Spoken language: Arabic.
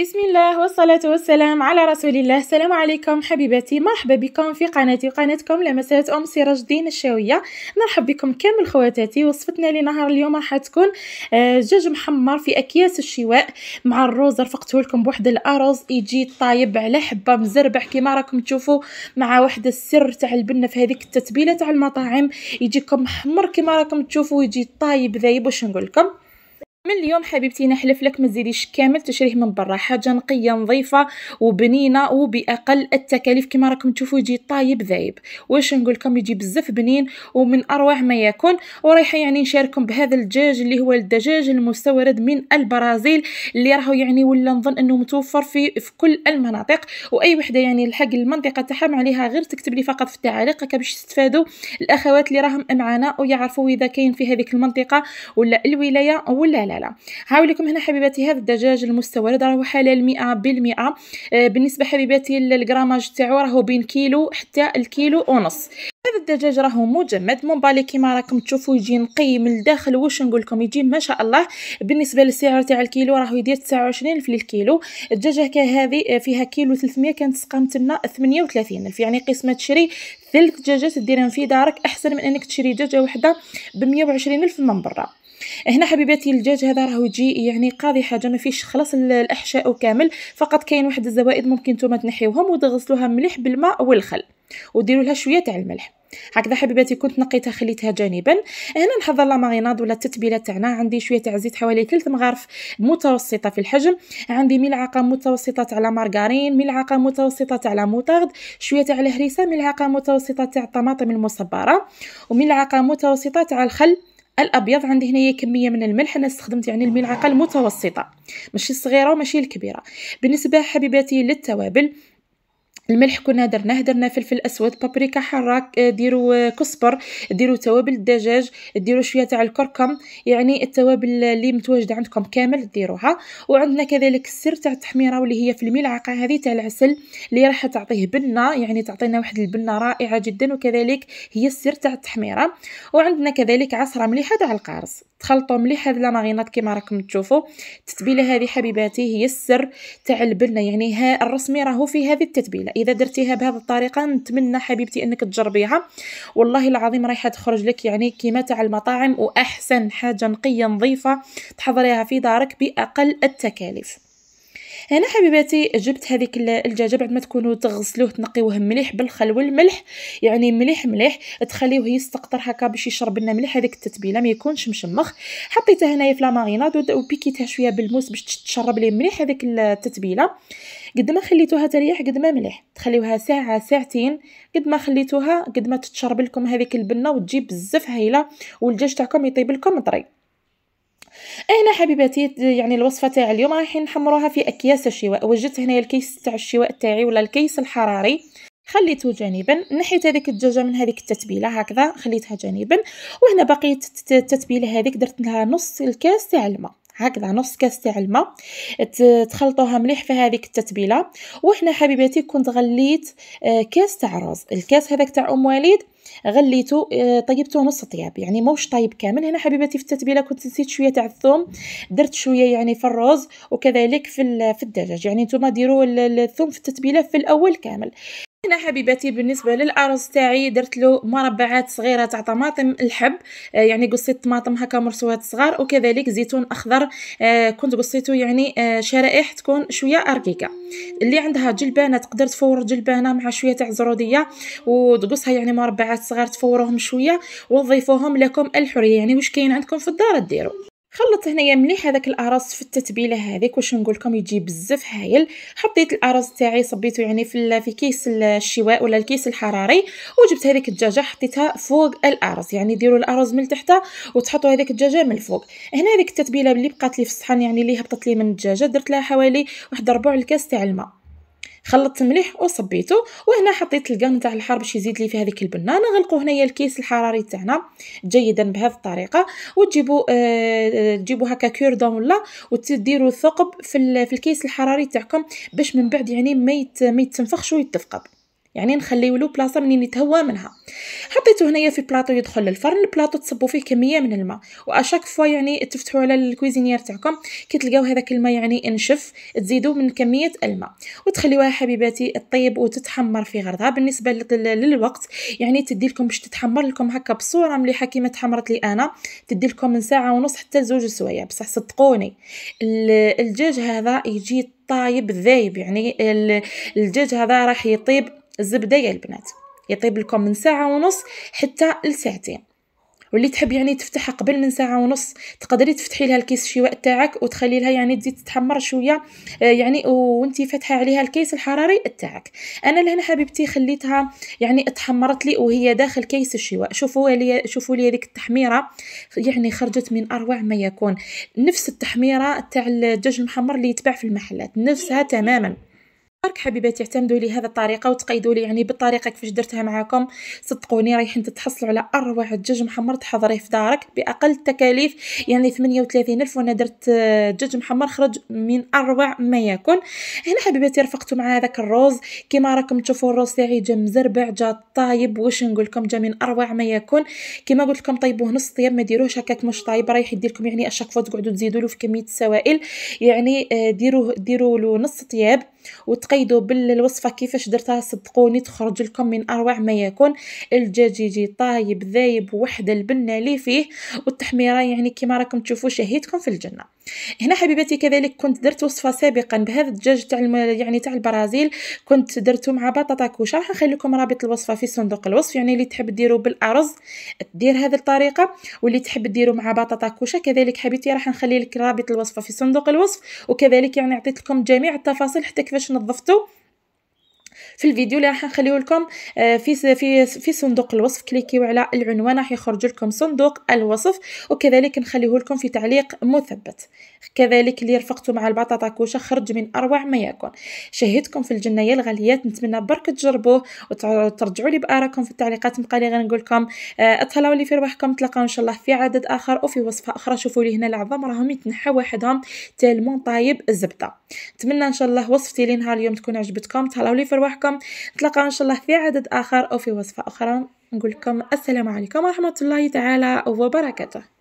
بسم الله والصلاة والسلام على رسول الله السلام عليكم حبيباتي مرحبا بكم في قناتي قناتكم لمسات أم سراج الدين الشاوية نرحب بكم كامل خواتاتي وصفتنا لنهار اليوم راح تكون دجاج آه، محمر في أكياس الشواء مع الروز رفقته لكم بواحد الأرز يجي طايب على حبة مزربح كما راكم تشوفوا مع واحد السر تاع البنة في هذيك التتبيلة تاع المطاعم يجيكم محمر كما راكم تشوفوا يجي طايب ذايب واش نقول لكم من اليوم حبيبتي نحلف لك ما تزيديش كامل تشريه من برا حاجه نقيه نظيفه وبنينه وباقل التكاليف كما راكم تشوفوا يجي طايب ذايب واش نقول لكم يجي بزاف بنين ومن اروع ما يكون ورايحه يعني نشارككم بهذا الدجاج اللي هو الدجاج المستورد من البرازيل اللي راهو يعني ولا نظن انه متوفر في في كل المناطق واي وحده يعني الحق المنطقه تاعها عليها غير تكتب لي فقط في التعليق هكا باش تستفادوا الاخوات اللي راهم معنا ويعرفوا اذا كاين في هذيك المنطقه ولا الولايه ولا لا لا هاوي لكم هنا حبيباتي هذا الدجاج المستورد راهو حلال مئة بالمئة آه، بالنسبة حبيباتي الجراماج تاعو راهو بين كيلو حتى الكيلو ونص هذا الدجاج راهو مجمد مونبالي كيما راكم تشوفوا يجي نقي من الداخل واش نقول لكم يجي ما شاء الله بالنسبه للسعر تاع الكيلو راهو يدير 29 الف للكيلو الدجاجه كهذه آه، فيها كيلو 300 كانت سقام تما 38 الف يعني قسمه تشري ثلث دجاجات ديرهم في دارك احسن من انك تشري دجاجه وحده ب 120 الف من برا هنا حبيباتي الدجاج هذا راهو يجي يعني قاضي حاجه ما فيش خلاص الاحشاء كامل فقط كاين واحد الزوائد ممكن نتوما تنحيوهم وتغسلوها مليح بالماء والخل وديروا لها شويه تاع الملح هكذا حبيباتي كنت نقيتها خليتها جانبا هنا نحضر لا ماريناد ولا التتبيله تاعنا عندي شويه تاع زيت حوالي 3 مغارف متوسطه في الحجم عندي ملعقه متوسطه تاع لا مارغارين ملعقه متوسطه تاع لا موطارد شويه تاع الهريسه ملعقه متوسطه تاع الطماطم المصبره وملعقه متوسطه تاع الخل الابيض عندي هنايا كميه من الملح انا استخدمت يعني الملعقه المتوسطه ماشي الصغيره وماشي الكبيره بالنسبه حبيباتي للتوابل الملح كنا درناه درنا فلفل اسود بابريكا حاره آه، ديروا آه، كسبر ديروا توابل الدجاج ديروا شويه تاع الكركم يعني التوابل اللي متواجده عندكم كامل ديروها وعندنا كذلك السر تاع التحميره واللي هي في الملعقه هذه تاع العسل اللي راح تعطيه بنه يعني تعطينا واحد البنه رائعه جدا وكذلك هي السر تاع التحميره وعندنا كذلك عصره مليحه تاع القارص تخلطوا مليح هاد لامارينات كما راكم تشوفوا التتبيله هذه حبيباتي هي السر تاع البنه يعني ها الرسمي راهو في هذه التتبيله اذا درتيها بهذه الطريقه نتمنى حبيبتي انك تجربيها والله العظيم رايحه تخرج لك يعني كيما تاع المطاعم واحسن حاجه نقيه نظيفه تحضريها في دارك باقل التكاليف هنا حبيباتي جبت هذيك الدجاج بعد ما تكونوا تغسلوه تنقيوه مليح بالخل والملح يعني مليح مليح تخليوه يستقطر هكا باش يشرب لنا مليح هذيك التتبيله ما يكونش مشمخ حطيتها هنايا في لا ماريناد وبيكيتها شويه بالموس باش تشرب ليه مليح هذيك التتبيله قد ما خليتوها تريح قد ما مليح تخليوها ساعه ساعتين قد ما خليتوها قد ما تتشرب لكم هذيك البنه وتجيب بزاف هايله والدجاج تاعكم يطيب لكم طري هنا حبيباتي يعني الوصفه تاع اليوم رايحين نحمروها في اكياس الشواء وجدت هنا الكيس تاع الشواء تاعي ولا الكيس الحراري خليته جانبا نحيت هذيك الدجاجه من هذيك التتبيله هكذا خليتها جانبا وهنا بقيت التتبيله هذيك درت لها نص الكاس تاع الماء هكذا نص كاس تاع الماء تخلطوها مليح في هذيك التتبيله وهنا حبيباتي كنت غليت آه، كاس تاع رز الكاس هذاك تاع ام وليد غليته آه، طيبته نص طياب يعني موش طيب كامل هنا حبيباتي في التتبيله كنت نسيت شويه تاع الثوم درت شويه يعني في الرز وكذلك في في الدجاج يعني نتوما ديروا الثوم في التتبيله في الاول كامل هنا حبيباتي بالنسبه للعروس تاعي درت له مربعات صغيره تاع طماطم الحب آه، يعني قصيت طماطم هكا مرسوات صغار وكذلك زيتون اخضر آه، كنت قصيته يعني آه، شرائح تكون شويه اركيكه اللي عندها جلبانه تقدر تفور جلبانه مع شويه تاع زروديه وتقصها يعني مربعات صغار تفوروهم شويه وتضيفوهم لكم الحريه يعني واش كاين عندكم في الدار ديروا خلط هنايا مليح هذاك الارز في التتبيله هذيك واش نقول لكم يجي بزاف هايل حطيت الارز تاعي صبيته يعني في في كيس الشواء ولا الكيس الحراري وجبت هذيك الدجاجه حطيتها فوق الارز يعني ديروا الاراز من تحت وتحطوا هذيك الدجاجه من الفوق هنا هذيك التتبيله اللي بقات لي في الصحن يعني اللي هبطت لي من الدجاجه درت لها حوالي واحد ربع الكاس تاع الماء خلطت مليح وصبيته وهنا حطيت الكان نتاع الحار باش يزيد لي في هذيك البنانه نغلقوا هنايا الكيس الحراري تاعنا جيدا بهذه الطريقه وتجيبوا آه, آه، تجيبوا هكا كوردون ولا وتديروا ثقب في, في الكيس الحراري تاعكم باش من بعد يعني ما يتنفخش ويتفقب يعني نخليو له بلاصه منين يتهوى منها حطيته هنايا في بلاطو يدخل للفرن البلاطو تصبوا فيه كميه من الماء واشاك فوا يعني تفتحوا على الكويزينير تاعكم كي تلقاو هذاك الماء يعني انشف تزيدوا من كميه الماء وتخليوها حبيباتي طيب وتتحمر في غرضها بالنسبه للوقت يعني تدي لكم باش تتحمر لكم هكا بصوره مليحه كيما تحمرت لي انا تدي لكم من ساعه ونص حتى لزوج سوايع بصح صدقوني الدجاج هذا يجي طايب ذايب يعني الدجاج هذا راح يطيب الزبده يا البنات يطيب لكم من ساعه ونص حتى لساعتين واللي تحب يعني تفتحها قبل من ساعه ونص تقدري تفتحي لها الكيس الشواء تاعك وتخلي لها يعني تزيد تتحمر شويه آه، يعني وانتي فاتحه عليها الكيس الحراري تاعك انا لهنا حبيبتي خليتها يعني اتحمرت لي وهي داخل كيس الشواء شوفوا لي شوفوا لي هذيك التحميره يعني خرجت من اروع ما يكون نفس التحميره تاع الدجاج المحمر اللي يتباع في المحلات نفسها تماما برك حبيباتي اعتمدوا لي هذا الطريقه وتقيدوا لي يعني بالطريقه كيفاش درتها معاكم صدقوني رايحين تتحصلوا على اروع دجاج محمر تحضريه في دارك باقل التكاليف يعني الف وانا درت دجاج آه، محمر خرج من اروع ما يكون هنا حبيباتي رفقتوا مع هذاك الروز كما راكم تشوفوا الروز تاعي جا مزربع جا طايب واش نقول لكم جا من اروع ما يكون كما قلت لكم طيبوه نص طياب ما ديروهش هكاك مش طايب رايح يدير لكم يعني اشاك فوا تقعدوا تزيدوا له في كميه السوائل يعني آه، ديروه ديروا له نص طياب وتقيدوا بالوصفه كيفاش درتها صدقوني تخرج لكم من اروع ما يكون الدجاج يجي طايب ذايب وحده البنه اللي فيه والتحميره يعني كما راكم تشوفوا شهيتكم في الجنه هنا حبيباتي كذلك كنت درت وصفه سابقا بهذا الدجاج تاع يعني تاع البرازيل كنت درته مع بطاطا كوشه نخلي لكم رابط الوصفه في صندوق الوصف يعني اللي تحب ديرو بالارز دير هذه الطريقه واللي تحب ديرو مع بطاطا كوشه كذلك حبيبتي راح نخلي لك رابط الوصفه في صندوق الوصف وكذلك يعني عطيت لكم جميع التفاصيل حتى كيفاش نظفته في الفيديو اللي راح نخليه لكم آه، في في في صندوق الوصف كليكيو على العنوان راح يخرج لكم صندوق الوصف وكذلك نخليه لكم في تعليق مثبت كذلك اللي رفقتو مع البطاطا كوشة خرج من أروع ما يكون شهيتكم في الجنايه الغاليات نتمنى برك تجربوه وترجعوا لي بآراكم في التعليقات نبقى لي غنقول لكم آه، اتهلاو لي في رواحكم نتلاقاو ان شاء الله في عدد اخر وفي وصفه اخرى شوفوا لي هنا العظام راهم يتنحى وحدهم تالمون طايب الزبده نتمنى ان شاء الله وصفتي لي نهار اليوم تكون عجبتكم تهلاو لي في رواحكم نتلاقاو ان شاء الله في عدد اخر وفي وصفه اخرى نقول لكم السلام عليكم ورحمه الله تعالى وبركاته